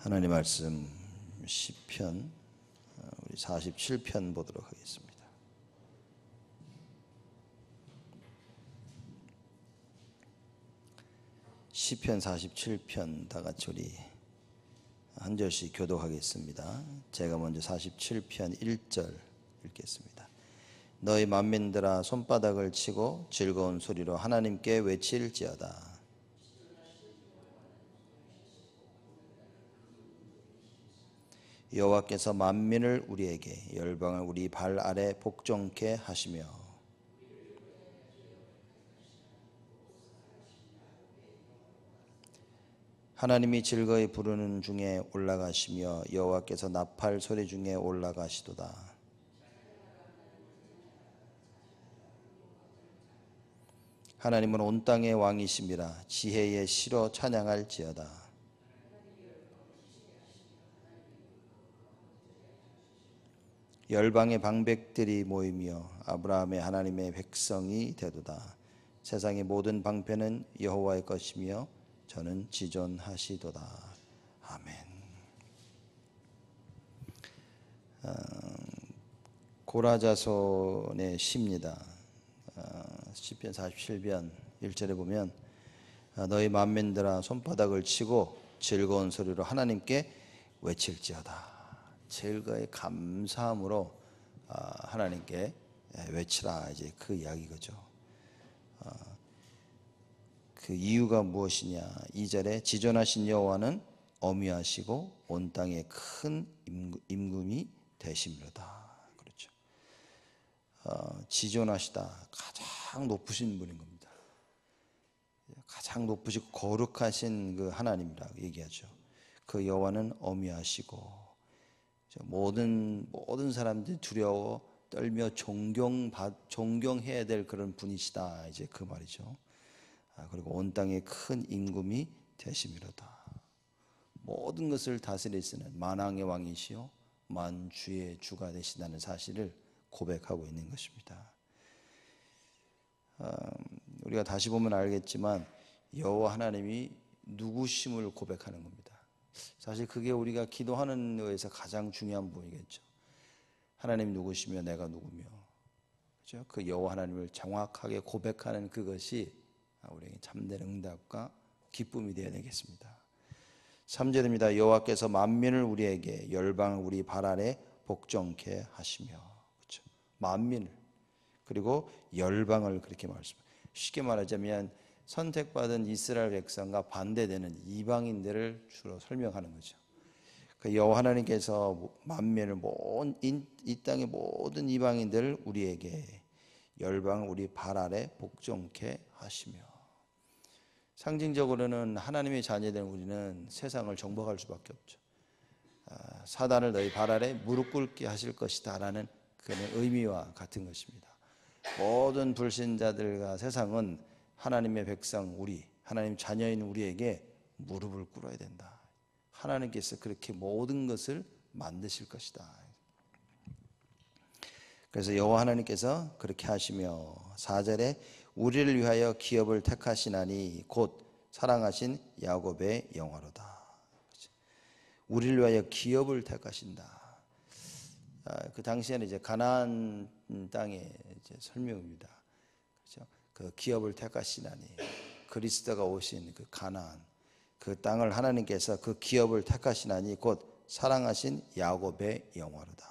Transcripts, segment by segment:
하나님 말씀 10편 어, 우리 47편 보도록 하겠습니다. 1 0편 47편 다 같이 우리 한 절씩 교독하겠습니다. 제가 먼저 47편 1절 읽겠습니다. 너희 만민들아 손바닥을 치고 즐거운 소리로 하나님께 외칠지어다. 여호와께서 만민을 우리에게 열방을 우리 발 아래 복종케 하시며 하나님이 즐거이 부르는 중에 올라가시며 여호와께서 나팔 소리 중에 올라가시도다 하나님은 온 땅의 왕이십니다 지혜의 시로 찬양할지어다 열방의 방백들이 모이며 아브라함의 하나님의 백성이 되도다. 세상의 모든 방패는 여호와의 것이며 저는 지존하시도다. 아멘. 어, 고라자손의 시입니다. 어, 시편 47편 1절에 보면 어, 너희 만민들아 손바닥을 치고 즐거운 소리로 하나님께 외칠지어다. 즐거이 감사함으로 아, 하나님께 예, 외치라 이제 그 이야기거죠. 아, 그 이유가 무엇이냐? 2절에 지존하신 여호와는 어미하시고 온 땅에 큰 임금이 되십니다. 그렇죠. 어, 지존하시다. 가장 높으신 분인 겁니다. 가장 높으시고 거룩하신 그 하나님이라고 얘기하죠. 그 여호와는 어미하시고 그렇죠. 모든 모든 사람들이 두려워 떨며 존경 존경해야 될 그런 분이시다 이제 그 말이죠. 아, 그리고 온 땅의 큰 임금이 되심이로다. 모든 것을 다스리시는 만왕의 왕이시요 만주의 주가 되신다는 사실을 고백하고 있는 것입니다. 아, 우리가 다시 보면 알겠지만 여호와 하나님이 누구심을 고백하는 겁니다. 사실 그게 우리가 기도하는 데에서 가장 중요한 부분이겠죠. 하나님 누구시며 내가 누구며. 그죠? 그 여호와 하나님을 정확하게 고백하는 그것이 우리에게 참된 응답과 기쁨이 되어야 되겠습니다. 3절입니다. 여호와께서 만민을 우리에게 열방 우리 발 아래 복종케 하시며. 그렇죠? 만민을 그리고 열방을 그렇게 말씀. 쉽게 말하자면 선택받은 이스라엘 백성과 반대되는 이방인들을 주로 설명하는 거죠. 그 여호와 하나님께서 만면을 모이 땅의 모든 이방인들을 우리에게 열방 우리 발 아래 복종케 하시며 상징적으로는 하나님의 자녀된 우리는 세상을 정복할 수밖에 없죠. 아, 사단을 너희 발 아래 무릎 꿇게 하실 것이다라는 그 의미와 같은 것입니다. 모든 불신자들과 세상은 하나님의 백성 우리 하나님 자녀인 우리에게 무릎을 꿇어야 된다. 하나님께서 그렇게 모든 것을 만드실 것이다. 그래서 여호와 하나님께서 그렇게 하시며 4절에 우리를 위하여 기업을 택하시나니 곧 사랑하신 야곱의 영화로다. 우리를 위하여 기업을 택하신다. 아, 그 당시에는 이제 가나안 땅의 설명입니다. 그렇죠? 그 기업을 택하시나니 그리스도가 오신 그 가나안 그 땅을 하나님께서 그 기업을 택하시나니 곧 사랑하신 야곱의 영화로다.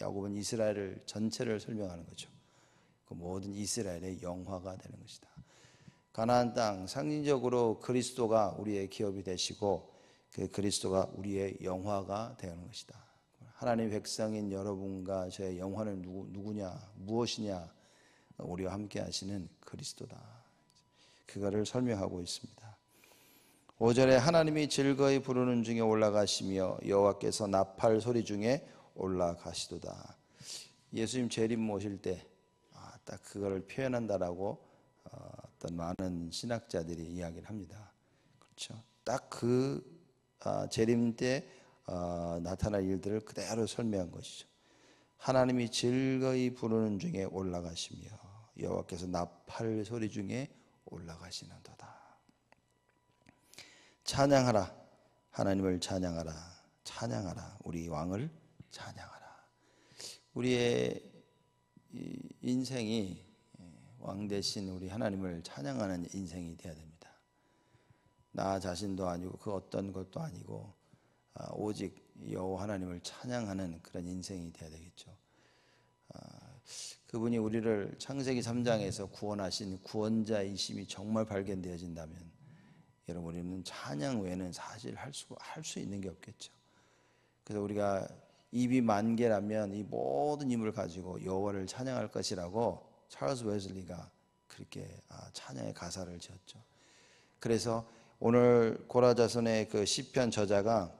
야곱은 이스라엘을 전체를 설명하는 거죠. 그 모든 이스라엘의 영화가 되는 것이다. 가나안 땅 상징적으로 그리스도가 우리의 기업이 되시고 그 그리스도가 우리의 영화가 되는 것이다. 하나님 백성인 여러분과 저의 영화는 누구, 누구냐 무엇이냐 우리와 함께 하시는 그리스도다. 그거를 설명하고 있습니다. 5절에 하나님이 즐거이 부르는 중에 올라가시며 여호와께서 나팔 소리 중에 올라가시도다. 예수님 재림 모실 때딱 아, 그거를 표현한다라고 어, 어떤 많은 신학자들이 이야기를 합니다. 그렇죠? 딱그 아, 재림 때 어, 나타날 일들을 그대로 설명한 것이죠. 하나님이 즐거이 부르는 중에 올라가시며 여호와께서 나팔 소리 중에 올라가시는도다. 찬양하라 하나님을 찬양하라 찬양하라 우리 왕을 찬양하라. 우리의 인생이 왕 대신 우리 하나님을 찬양하는 인생이 되어야 됩니다. 나 자신도 아니고 그 어떤 것도 아니고 아, 오직 여호 하나님을 찬양하는 그런 인생이 되어야 되겠죠. 아, 그분이 우리를 창세기 3장에서 구원하신 구원자의심이 정말 발견되어진다면 여러분 우리는 찬양 외에는 사실 할 수 할 수 있는 게 없겠죠. 그래서 우리가 입이 만 개라면 이 모든 입을 가지고 여호와를 찬양할 것이라고 찰스 웨슬리가 그렇게 아, 찬양의 가사를 지었죠. 그래서 오늘 고라자손의 그 시편 저자가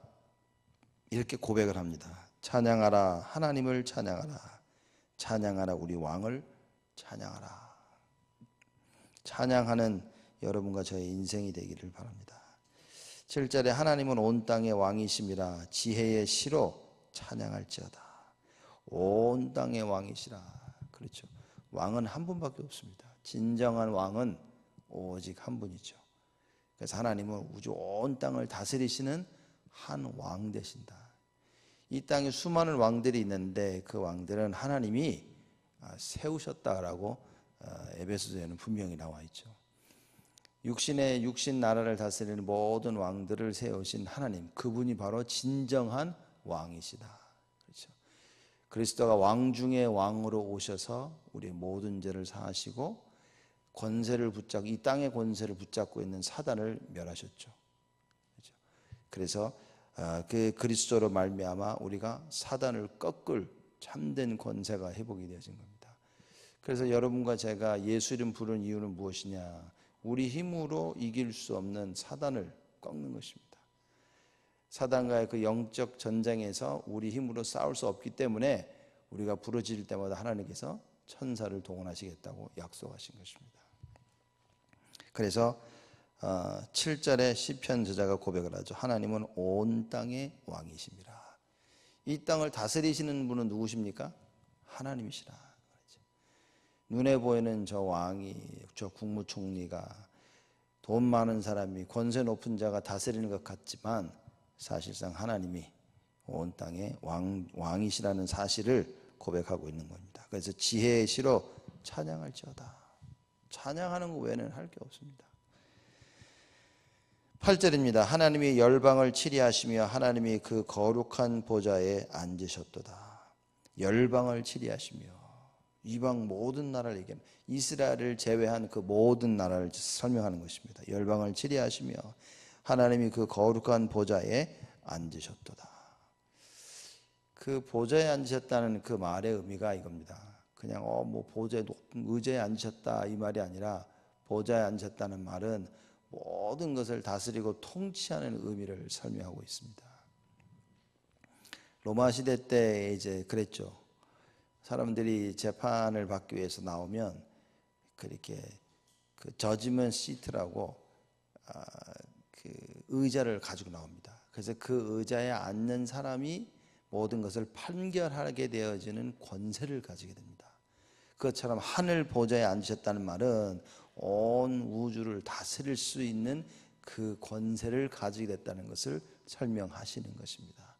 이렇게 고백을 합니다. 찬양하라 하나님을 찬양하라 찬양하라 우리 왕을 찬양하라. 찬양하는 여러분과 저의 인생이 되기를 바랍니다. 7절에 하나님은 온 땅의 왕이심니라 지혜의 시로 찬양할지어다. 온 땅의 왕이시라. 그렇죠. 왕은 한 분밖에 없습니다. 진정한 왕은 오직 한 분이죠. 그래서 하나님은 우주 온 땅을 다스리시는 한 왕 되신다. 이 땅에 수많은 왕들이 있는데 그 왕들은 하나님이 아, 세우셨다라고 아, 에베소서에는 분명히 나와 있죠. 육신의 육신 나라를 다스리는 모든 왕들을 세우신 하나님, 그분이 바로 진정한 왕이시다. 그렇죠. 그리스도가 왕 중의 왕으로 오셔서 우리의 모든 죄를 사하시고 권세를 붙잡고 이 땅의 권세를 붙잡고 있는 사단을 멸하셨죠. 그렇죠. 그래서 아, 그 그리스도로 말미암아 우리가 사단을 꺾을 참된 권세가 회복이 되어진 겁니다. 그래서 여러분과 제가 예수 이름 부른 이유는 무엇이냐? 우리 힘으로 이길 수 없는 사단을 꺾는 것입니다. 사단과의 그 영적 전쟁에서 우리 힘으로 싸울 수 없기 때문에 우리가 부르짖 때마다 하나님께서 천사를 동원하시겠다고 약속하신 것입니다. 그래서 7절에 어, 시편 저자가 고백을 하죠. 하나님은 온 땅의 왕이십니다. 이 땅을 다스리시는 분은 누구십니까? 하나님이시라. 눈에 보이는 저 왕이, 저 국무총리가 돈 많은 사람이 권세 높은 자가 다스리는 것 같지만 사실상 하나님이 온 땅의 왕, 왕이시라는 사실을 고백하고 있는 겁니다. 그래서 지혜의 시로 찬양할지어다. 찬양하는 것 외에는 할 게 없습니다. 8절입니다. 하나님이 열방을 치리하시며 하나님이 그 거룩한 보좌에 앉으셨도다. 열방을 치리하시며 이방 모든 나라를 얘기합니다. 이스라엘을 제외한 그 모든 나라를 설명하는 것입니다. 열방을 치리하시며 하나님이 그 거룩한 보좌에 앉으셨도다. 그 보좌에 앉으셨다는 그 말의 의미가 이겁니다. 그냥 어뭐 보좌에 높은 의자에 앉으셨다 이 말이 아니라 보좌에 앉으셨다는 말은 모든 것을 다스리고 통치하는 의미를 설명하고 있습니다. 로마 시대 때 이제 그랬죠. 사람들이 재판을 받기 위해서 나오면 그렇게 그 저지먼 시트라고 아, 그 의자를 가지고 나옵니다. 그래서 그 의자에 앉는 사람이 모든 것을 판결하게 되어지는 권세를 가지게 됩니다. 그것처럼 하늘 보좌에 앉으셨다는 말은 온 우주를 다스릴 수 있는 그 권세를 가지게 됐다는 것을 설명하시는 것입니다.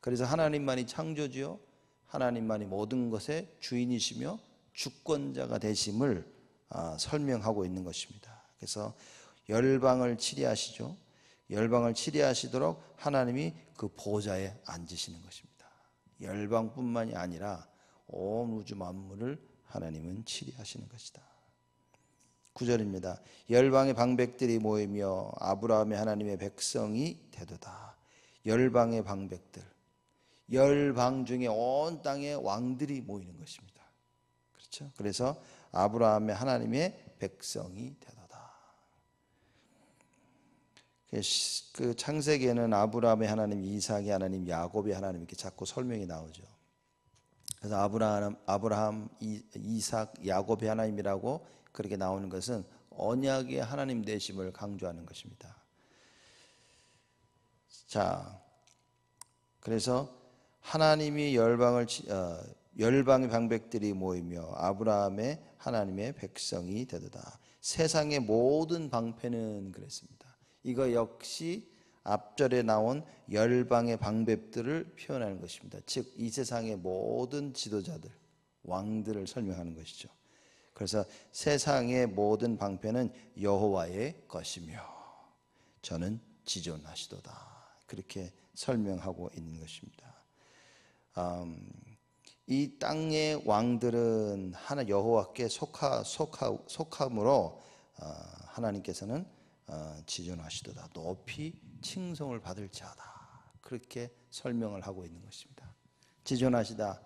그래서 하나님만이 창조지요. 하나님만이 모든 것의 주인이시며 주권자가 되심을 아, 설명하고 있는 것입니다. 그래서 열방을 치리하시죠. 열방을 치리하시도록 하나님이 그 보좌에 앉으시는 것입니다. 열방뿐만이 아니라 온 우주 만물을 하나님은 치리하시는 것이다. 9절입니다. 열방의 방백들이 모이며 아브라함의 하나님의 백성이 되도다. 열방의 방백들. 열방 중에 온 땅의 왕들이 모이는 것입니다. 그렇죠? 그래서 아브라함의 하나님의 백성이 되도다. 그, 그 창세기에는 아브라함의 하나님, 이삭의 하나님, 야곱의 하나님 이렇게 자꾸 설명이 나오죠. 그래서 아브라함, 아브라함, 이삭, 야곱의 하나님이라고 그렇게 나오는 것은 언약의 하나님 되심을 강조하는 것입니다. 자, 그래서 하나님이 열방을 어, 열방의 방백들이 모이며 아브라함의 하나님의 백성이 되도다. 세상의 모든 방패는 그랬습니다. 이거 역시 앞절에 나온 열방의 방백들을 표현하는 것입니다. 즉 이 세상의 모든 지도자들, 왕들을 설명하는 것이죠. 그래서 세상의 모든 방패는 여호와의 것이며 저는 지존하시도다. 그렇게 설명하고 있는 것입니다. 음, 이 땅의 왕들은 하나 여호와께 속하, 속하, 속함으로 어, 하나님께서는 어, 지존하시도다. 높이 칭송을 받을 자다. 그렇게 설명을 하고 있는 것입니다. 지존하시다.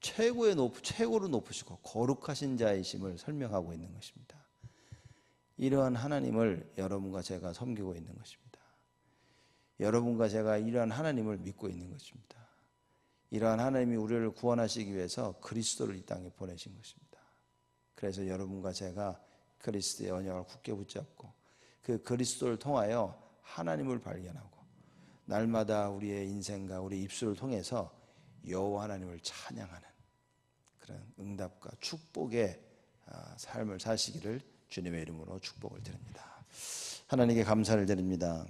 최고의 높, 최고로 높으시고 거룩하신 자이심을 설명하고 있는 것입니다. 이러한 하나님을 여러분과 제가 섬기고 있는 것입니다. 여러분과 제가 이러한 하나님을 믿고 있는 것입니다. 이러한 하나님이 우리를 구원하시기 위해서 그리스도를 이 땅에 보내신 것입니다. 그래서 여러분과 제가 그리스도의 언약을 굳게 붙잡고 그 그리스도를 통하여 하나님을 발견하고 날마다 우리의 인생과 우리 입술을 통해서 여호와 하나님을 찬양하는 그런 응답과 축복의 아, 삶을 사시기를 주님의 이름으로 축복을 드립니다. 하나님께 감사를 드립니다.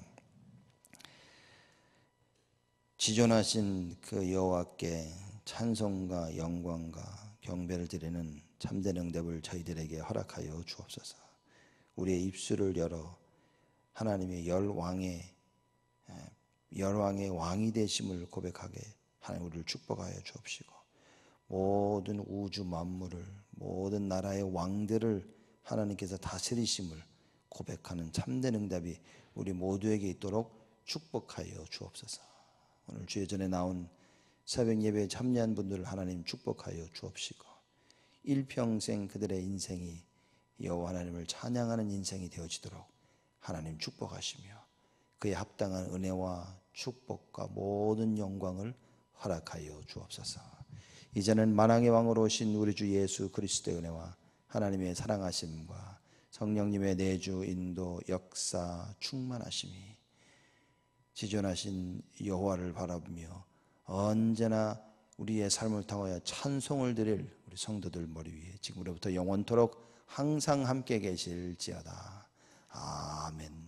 지존하신 그 여호와께 찬송과 영광과 경배를 드리는 참된 응답을 저희들에게 허락하여 주옵소서. 우리의 입술을 열어 하나님의 열왕의 예, 열왕의 왕이 되심을 고백하게 하나님 우리를 축복하여 주옵시고 모든 우주 만물을 모든 나라의 왕들을 하나님께서 다스리심을 고백하는 참된 응답이 우리 모두에게 있도록 축복하여 주옵소서. 오늘 주의 전에 나온 새벽 예배에 참여한 분들을 하나님 축복하여 주옵시고 일평생 그들의 인생이 여호와 하나님을 찬양하는 인생이 되어지도록 하나님 축복하시며 그에 합당한 은혜와 축복과 모든 영광을 허락하여 주옵소서. 이제는 만왕의 왕으로 오신 우리 주 예수 그리스도의 은혜와 하나님의 사랑하심과 성령님의 내주 인도 역사 충만하심이 지존하신 여호와를 바라보며 언제나 우리의 삶을 통하여 찬송을 드릴 우리 성도들 머리 위에 지금으로부터 영원토록 항상 함께 계실지어다. 아멘.